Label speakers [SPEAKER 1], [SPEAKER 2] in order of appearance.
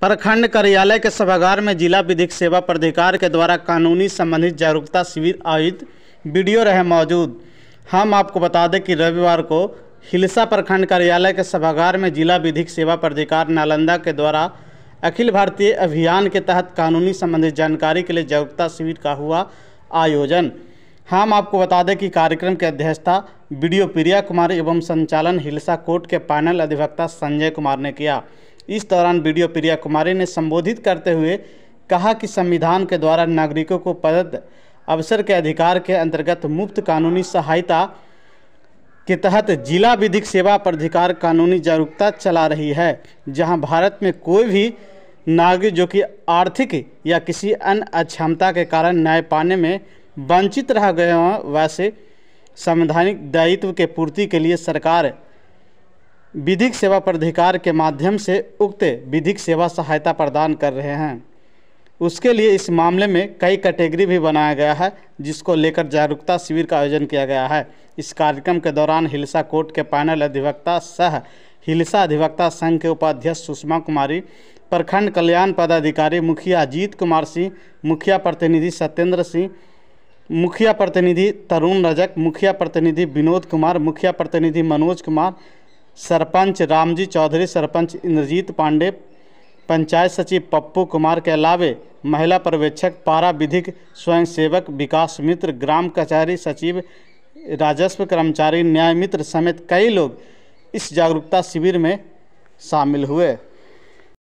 [SPEAKER 1] प्रखंड कार्यालय के सभागार में जिला विधिक सेवा प्राधिकार के द्वारा कानूनी संबंधित जागरूकता शिविर आयोजित वीडियो रहे मौजूद हम आपको बता दें कि रविवार को हिलसा प्रखंड कार्यालय के सभागार में जिला विधिक सेवा प्राधिकार नालंदा के द्वारा अखिल भारतीय अभियान के तहत कानूनी संबंधित जानकारी के लिए जागरूकता शिविर का हुआ आयोजन हम आपको बता दें कि कार्यक्रम की अध्यक्षता वीडियो प्रिया कुमार एवं संचालन हिलसा कोर्ट के पैनल अधिवक्ता संजय कुमार ने किया इस दौरान वीडियो प्रिया कुमारी ने संबोधित करते हुए कहा कि संविधान के द्वारा नागरिकों को पद अवसर के अधिकार के अंतर्गत मुफ्त कानूनी सहायता के तहत जिला विधिक सेवा प्राधिकार कानूनी जागरूकता चला रही है जहां भारत में कोई भी नागरिक जो कि आर्थिक या किसी अन्य अक्षमता के कारण न्याय पाने में वंचित रह गए हों वैसे संवैधानिक दायित्व के पूर्ति के लिए सरकार विधिक सेवा प्राधिकार के माध्यम से उक्त विधिक सेवा सहायता प्रदान कर रहे हैं उसके लिए इस मामले में कई कैटेगरी भी बनाया गया है जिसको लेकर जागरूकता शिविर का आयोजन किया गया है इस कार्यक्रम के दौरान हिलसा कोर्ट के पैनल अधिवक्ता सह हिलसा अधिवक्ता संघ के उपाध्यक्ष सुषमा कुमारी प्रखंड कल्याण पदाधिकारी मुखिया अजीत कुमार सिंह मुखिया प्रतिनिधि सत्येंद्र सिंह मुखिया प्रतिनिधि तरुण रजक मुखिया प्रतिनिधि विनोद कुमार मुखिया प्रतिनिधि मनोज कुमार सरपंच रामजी चौधरी सरपंच इंद्रजीत पांडे पंचायत सचिव पप्पू कुमार के अलावे महिला पर्यवेक्षक पारा विधिक स्वयंसेवक विकास मित्र ग्राम कचहरी सचिव राजस्व कर्मचारी न्याय मित्र समेत कई लोग इस जागरूकता शिविर में शामिल हुए